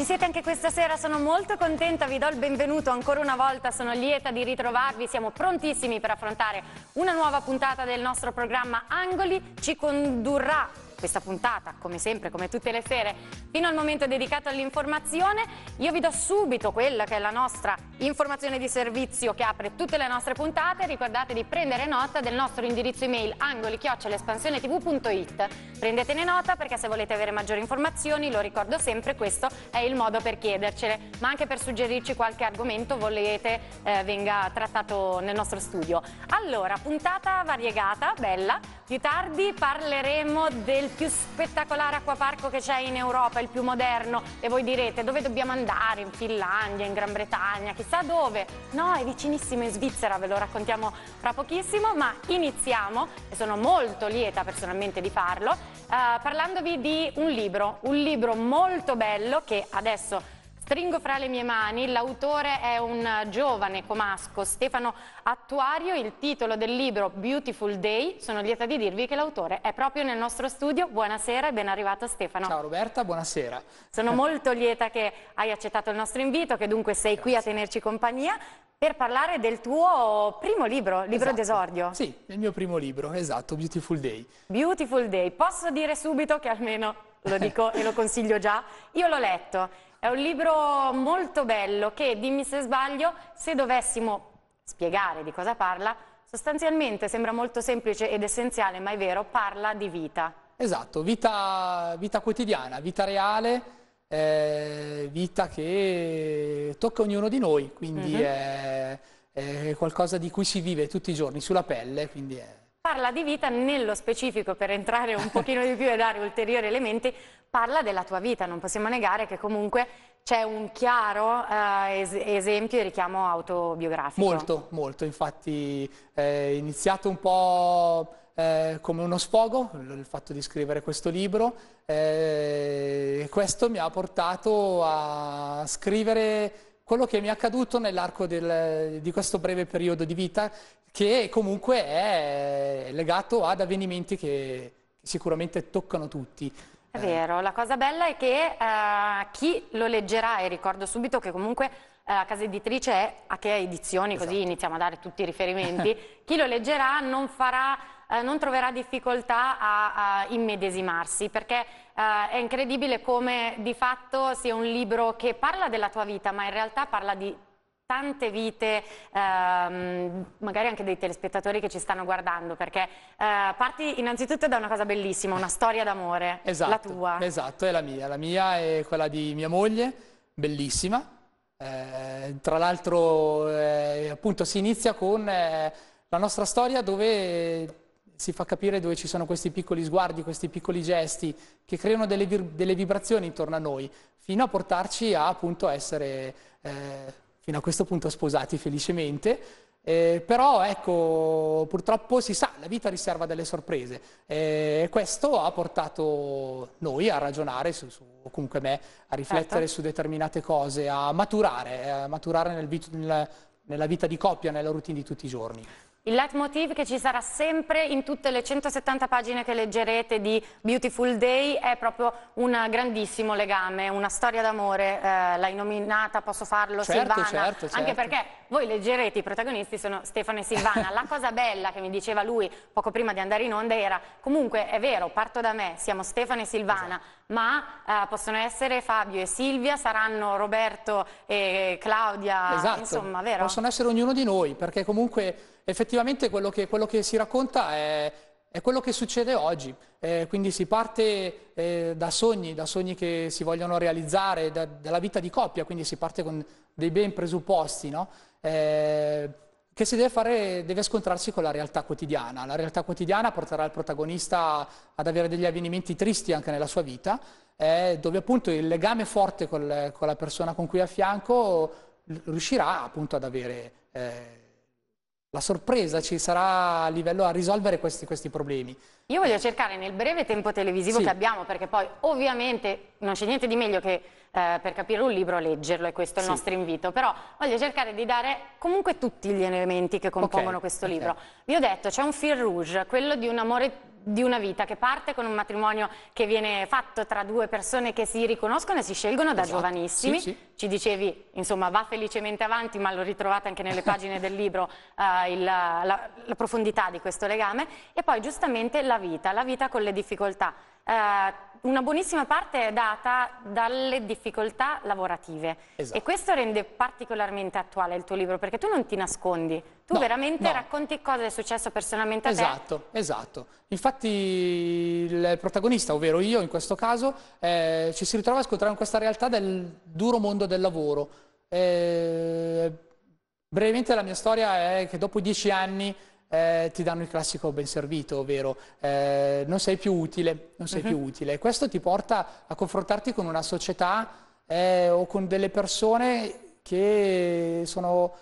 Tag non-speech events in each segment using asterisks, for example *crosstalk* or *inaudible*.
Ci siete anche questa sera, sono molto contenta, vi do il benvenuto ancora una volta, sono lieta di ritrovarvi, siamo prontissimi per affrontare una nuova puntata del nostro programma Angoli, ci condurrà questa puntata, come sempre, come tutte le sere, fino al momento dedicato all'informazione. Io vi do subito quella che è la nostra informazione di servizio che apre tutte le nostre puntate. Ricordate di prendere nota del nostro indirizzo email angoli-espansionetv.it. Prendetene nota perché se volete avere maggiori informazioni, lo ricordo sempre, questo è il modo per chiedercele, ma anche per suggerirci qualche argomento volete eh, venga trattato nel nostro studio. Allora, puntata variegata, bella. Più tardi parleremo del il più spettacolare acquaparco che c'è in Europa, il più moderno e voi direte dove dobbiamo andare? In Finlandia, in Gran Bretagna, chissà dove? No, è vicinissimo in Svizzera, ve lo raccontiamo fra pochissimo, ma iniziamo e sono molto lieta personalmente di farlo eh, parlandovi di un libro, un libro molto bello che adesso Stringo fra le mie mani, l'autore è un giovane comasco, Stefano Attuario, il titolo del libro Beautiful Day, sono lieta di dirvi che l'autore è proprio nel nostro studio, buonasera e ben arrivato Stefano. Ciao Roberta, buonasera. Sono molto lieta che hai accettato il nostro invito, che dunque sei Grazie. qui a tenerci compagnia, per parlare del tuo primo libro, libro esatto. d'esordio. Sì, il mio primo libro, esatto, Beautiful Day. Beautiful Day, posso dire subito che almeno lo dico *laughs* e lo consiglio già, io l'ho letto è un libro molto bello che, dimmi se sbaglio, se dovessimo spiegare di cosa parla, sostanzialmente sembra molto semplice ed essenziale, ma è vero, parla di vita. Esatto, vita, vita quotidiana, vita reale, eh, vita che tocca ognuno di noi, quindi mm -hmm. è, è, qualcosa di cui si vive tutti i giorni, sulla pelle, quindi è... Parla di vita nello specifico, per entrare un pochino di più e dare ulteriori elementi, parla della tua vita, non possiamo negare che comunque c'è un chiaro eh, es esempio e richiamo autobiografico. Molto, molto, infatti è iniziato un po' eh, come uno sfogo il fatto di scrivere questo libro eh, e questo mi ha portato a scrivere quello che mi è accaduto nell'arco del, di questo breve periodo di vita, che comunque è legato ad avvenimenti che sicuramente toccano tutti. È vero, la cosa bella è che eh, chi lo leggerà, e ricordo subito che comunque eh, la casa editrice è a che edizioni, esatto. così iniziamo a dare tutti i riferimenti, chi lo leggerà non farà eh, non troverà difficoltà a, a immedesimarsi perché eh, è incredibile come di fatto sia un libro che parla della tua vita ma in realtà parla di tante vite, ehm, magari anche dei telespettatori che ci stanno guardando, perché eh, parti innanzitutto da una cosa bellissima, una storia d'amore, esatto, la tua. Esatto, è la mia. La mia è quella di mia moglie, bellissima. Eh, tra l'altro eh, appunto si inizia con eh, la nostra storia dove si fa capire dove ci sono questi piccoli sguardi, questi piccoli gesti che creano delle, delle vibrazioni intorno a noi, fino a portarci a appunto essere, eh, fino a questo punto sposati felicemente. Eh, però ecco, purtroppo si sa, la vita riserva delle sorprese eh, e eh, questo ha portato noi a ragionare, su, su, o comunque me, a riflettere certo. su determinate cose, a maturare, a maturare nel, nel, nella vita di coppia, nella routine di tutti i giorni. Il leitmotiv che ci sarà sempre in tutte le 170 pagine che leggerete di Beautiful Day è proprio un grandissimo legame, una storia d'amore, eh, l'hai nominata, posso farlo, certo, Silvana, certo, certo. anche perché voi leggerete, i protagonisti sono Stefano e Silvana, la cosa bella che mi diceva lui poco prima di andare in onda era comunque è vero, parto da me, siamo Stefano e Silvana, esatto. ma eh, possono essere Fabio e Silvia, saranno Roberto e Claudia, esatto. insomma, vero? Possono essere ognuno di noi perché comunque effettivamente quello che, quello che si racconta è, è, quello che succede oggi, eh, quindi si parte eh, da sogni, da sogni che si vogliono realizzare, da, dalla vita di coppia, quindi si parte con dei ben presupposti, no? eh, che si deve fare, deve scontrarsi con la realtà quotidiana. La realtà quotidiana porterà il protagonista ad avere degli avvenimenti tristi anche nella sua vita, eh, dove appunto il legame forte col, con la persona con cui è a fianco riuscirà appunto ad avere eh, la sorpresa ci sarà a livello a risolvere questi, questi problemi. Io voglio cercare nel breve tempo televisivo sì. che abbiamo, perché poi ovviamente non c'è niente di meglio che eh, per capire un libro leggerlo, e questo è il sì. nostro invito, però voglio cercare di dare comunque tutti gli elementi che compongono okay. questo libro. Okay. Vi ho detto, c'è un fil rouge, quello di un amore di una vita che parte con un matrimonio che viene fatto tra due persone che si riconoscono e si scelgono da esatto. giovanissimi. Sì, sì. Ci dicevi, insomma, va felicemente avanti, ma lo ritrovate anche nelle pagine del libro *laughs* eh, il, la, la, profondità di questo legame. E poi giustamente la vita, la vita con le difficoltà. Eh, una buonissima parte è data dalle difficoltà lavorative esatto. e questo rende particolarmente attuale il tuo libro perché tu non ti nascondi, tu no, veramente no. racconti cosa è successo personalmente a esatto, te. Esatto, Infatti il protagonista, ovvero io in questo caso, eh, ci si ritrova a scontrare in questa realtà del duro mondo del lavoro. Eh, brevemente la mia storia è che dopo dieci anni eh, ti danno il classico ben servito, ovvero eh, non sei più utile, non sei uh -huh. più mhm. utile. Questo ti porta a confrontarti con una società eh, o con delle persone che sono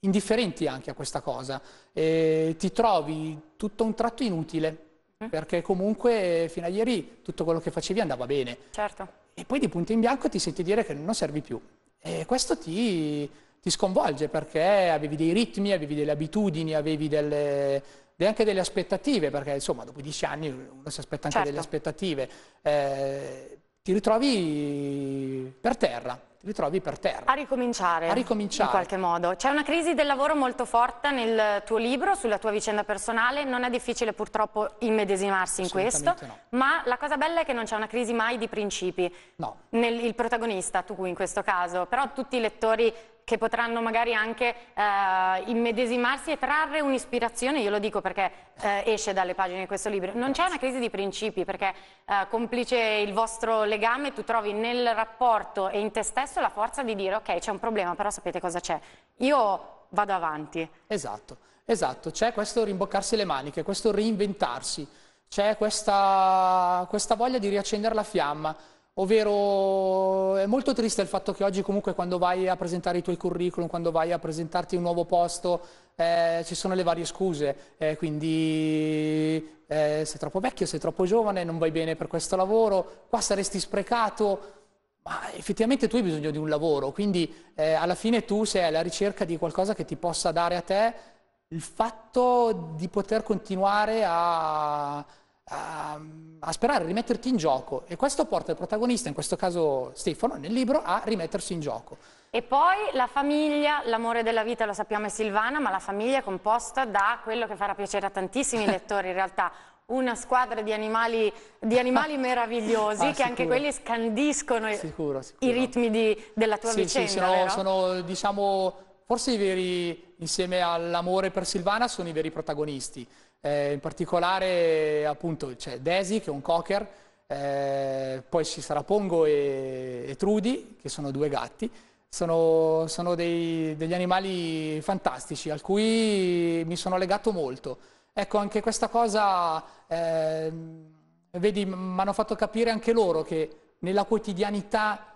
indifferenti anche a questa cosa. E ti trovi tutto un tratto inutile, mm. perché comunque fino a ieri tutto quello che facevi andava bene. Certo. E poi di punto in bianco ti senti dire che non servi più. E questo ti ti sconvolge perché avevi dei ritmi, avevi delle abitudini, avevi delle, anche delle aspettative, perché insomma dopo dieci anni uno si aspetta anche certo. delle aspettative. Eh, ti ritrovi per terra, ti ritrovi per terra. A ricominciare. A ricominciare. In qualche modo. C'è una crisi del lavoro molto forte nel tuo libro, sulla tua vicenda personale, non è difficile purtroppo immedesimarsi in questo, no. ma la cosa bella è che non c'è una crisi mai di principi. No. Nel, il protagonista, tu in questo caso, però tutti i lettori che potranno magari anche eh, immedesimarsi e trarre un'ispirazione, io lo dico perché eh, esce dalle pagine di questo libro. Non c'è una crisi di principi perché eh, complice il vostro legame tu trovi nel rapporto e in te stesso la forza di dire ok c'è un problema però sapete cosa c'è, io vado avanti. Esatto, esatto, c'è questo rimboccarsi le maniche, questo reinventarsi, c'è questa, questa voglia di riaccendere la fiamma. Ovvero è molto triste il fatto che oggi comunque quando vai a presentare i tuoi curriculum, quando vai a presentarti un nuovo posto, eh, ci sono le varie scuse, eh, quindi eh, sei troppo vecchio, sei troppo giovane, non vai bene per questo lavoro, qua saresti sprecato, ma effettivamente tu hai bisogno di un lavoro, quindi eh, alla fine tu sei alla ricerca di qualcosa che ti possa dare a te il fatto di poter continuare a a, sperare, a rimetterti in gioco e questo porta il protagonista, in questo caso Stefano, nel libro, a rimettersi in gioco. E poi la famiglia, l'amore della vita lo sappiamo è Silvana, ma la famiglia è composta da quello che farà piacere a tantissimi *laughs* lettori in realtà, una squadra di animali, di animali *laughs* meravigliosi ah, che anche quelli scandiscono sicuro, sicuro. i ritmi di, della tua sì, vicenda. Sì, sono, sono diciamo, forse i veri, insieme all'amore per Silvana, sono i veri protagonisti. Eh, in particolare appunto c'è Desi che è un cocker, eh, poi ci sarà Pongo e, e, Trudy che sono due gatti. Sono, sono dei, degli animali fantastici al cui mi sono legato molto. Ecco, anche questa cosa, eh, vedi, mi hanno fatto capire anche loro che nella quotidianità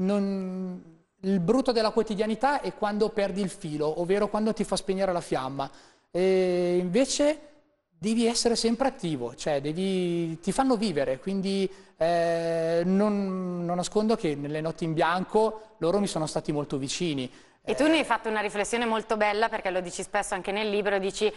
non, il brutto della quotidianità è quando perdi il filo, ovvero quando ti fa spegnere la fiamma e invece devi essere sempre attivo, cioè devi, ti fanno vivere, quindi eh, non, non, nascondo che nelle notti in bianco loro mi sono stati molto vicini. E tu ne hai fatto una riflessione molto bella, perché lo dici spesso anche nel libro, dici eh,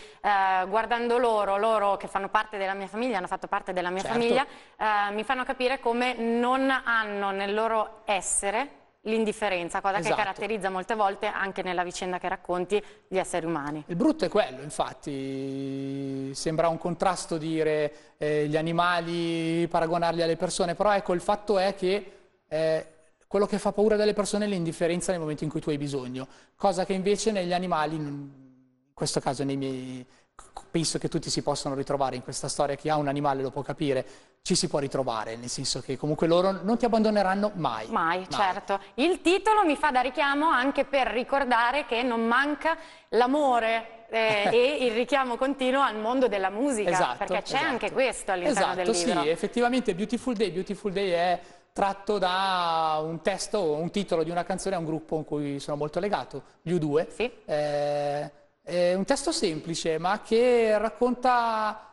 guardando loro, loro che fanno parte della mia famiglia, hanno fatto parte della mia certo. famiglia, eh, mi fanno capire come non hanno nel loro essere l'indifferenza, cosa esatto. che caratterizza molte volte anche nella vicenda che racconti gli esseri umani. Il brutto è quello, infatti, sembra un contrasto dire eh, gli animali, paragonarli alle persone, però ecco il fatto è che eh, quello che fa paura delle persone è l'indifferenza nel momento in cui tu hai bisogno, cosa che invece negli animali, in questo caso nei miei penso che tutti si possano ritrovare in questa storia, chi ha un animale lo può capire, ci si può ritrovare, nel senso che comunque loro non ti abbandoneranno mai. Mai, mai. certo. Il titolo mi fa da richiamo anche per ricordare che non manca l'amore. Eh, *laughs* e il richiamo continuo al mondo della musica, esatto, perché c'è esatto. anche questo all'interno esatto, del libro. Esatto, sì, effettivamente Beautiful Day, Beautiful Day è tratto da un testo, un titolo di una canzone a un gruppo in cui sono molto legato, gli U2. Sì. Eh, un testo semplice, ma che racconta,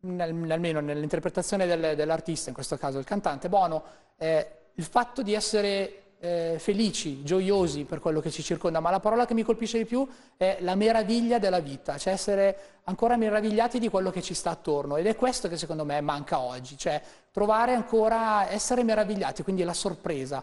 nel, almeno nell'interpretazione del, dell'artista, in questo caso il cantante Bono, eh, il fatto di essere eh, felici, gioiosi per quello che ci circonda, ma la parola che mi colpisce di più è la meraviglia della vita, cioè essere ancora meravigliati di quello che ci sta attorno ed è questo che secondo me manca oggi, cioè trovare ancora, essere meravigliati, quindi la sorpresa,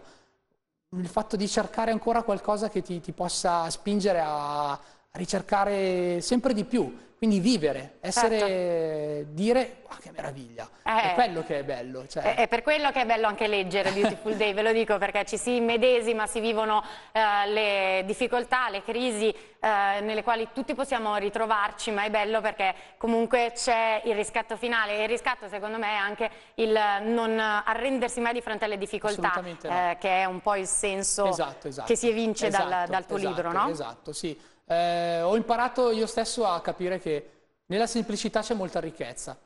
il fatto di cercare ancora qualcosa che ti, ti possa spingere a, ricercare sempre di più, quindi vivere, essere, certo. dire oh, che meraviglia, eh, è quello che è bello. Cioè. È, per quello che è bello anche leggere Beautiful Day, ve lo dico perché ci si immedesima, si vivono eh, le difficoltà, le crisi eh, nelle quali tutti possiamo ritrovarci, ma è bello perché comunque c'è il riscatto finale e il riscatto secondo me è anche il non arrendersi mai di fronte alle difficoltà, no. Eh, che è un po' il senso esatto, esatto. che si evince esatto, dal, dal, tuo libro. Esatto, no? Esatto, sì eh, ho imparato io stesso a capire che nella semplicità c'è molta ricchezza.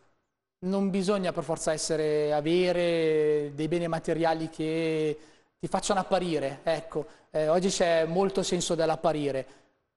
Non bisogna per forza essere, avere dei beni materiali che ti facciano apparire, ecco, eh, oggi c'è molto senso dell'apparire.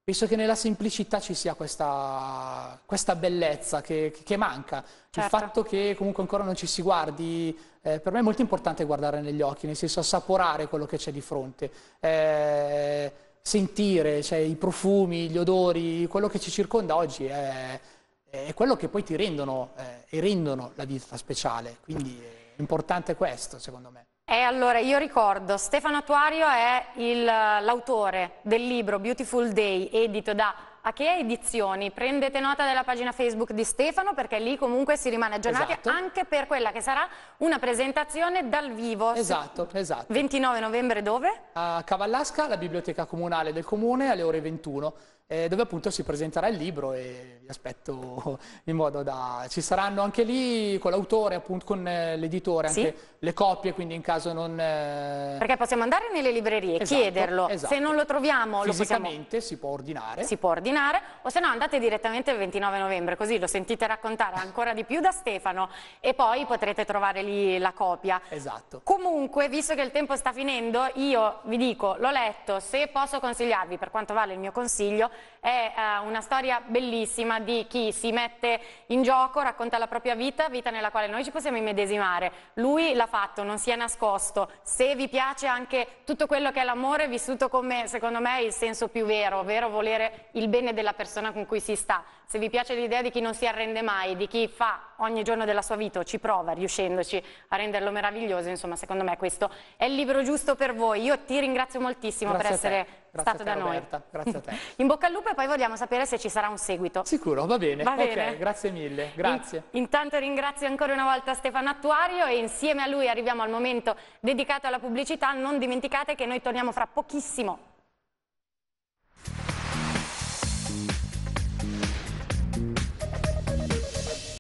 Penso che nella semplicità ci sia questa, questa bellezza che, che manca, certo. il fatto che comunque ancora non ci si guardi, eh, per me è molto importante guardare negli occhi, nel senso assaporare quello che c'è di fronte. Eh, sentire, cioè i profumi, gli odori, quello che ci circonda oggi è, è quello che poi ti rendono eh, e rendono la vita speciale, quindi è importante questo secondo me. E allora io ricordo, Stefano Attuario è l'autore del libro Beautiful Day, edito da a che edizioni. Prendete nota della pagina Facebook di Stefano perché lì comunque si rimane aggiornati esatto. anche per quella che sarà una presentazione dal vivo. Esatto, esatto. 29 novembre dove? A Cavallasca, la biblioteca comunale del comune alle ore 21 eh, dove appunto si presenterà il libro e vi aspetto *laughs* in modo da... Ci saranno anche lì con l'autore, appunto con eh, l'editore, sì. le copie, quindi in caso non... Eh... Perché possiamo andare nelle librerie, esatto, chiederlo, esatto. se non lo troviamo lo possiamo... si può ordinare. Si può ordinare, o se no andate direttamente il 29 novembre, così lo sentite raccontare ancora di più da Stefano e poi potrete trovare lì la copia. Esatto. Comunque, visto che il tempo sta finendo, io vi dico, l'ho letto, se posso consigliarvi, per quanto vale il mio consiglio, è uh, una storia bellissima di chi si mette in gioco, racconta la propria vita, vita nella quale noi ci possiamo immedesimare. Lui l'ha fatto, non si è nascosto. Se vi piace anche tutto quello che è l'amore, vissuto come secondo me il senso più vero, ovvero volere il bene della persona con cui si sta. Se vi piace l'idea di chi non si arrende mai, di chi fa ogni giorno della sua vita, ci prova riuscendoci a renderlo meraviglioso, insomma secondo me questo è il libro giusto per voi. Io ti ringrazio moltissimo Grazie per essere Grazie stato a te, da Roberta. noi. Grazie a te. *laughs* In bocca al lupo e poi vogliamo sapere se ci sarà un seguito. Sicuro, va bene. Va okay, grazie mille. Grazie. In, intanto ringrazio ancora una volta Stefano Attuario e insieme a lui arriviamo al momento dedicato alla pubblicità. Non dimenticate che noi torniamo fra pochissimo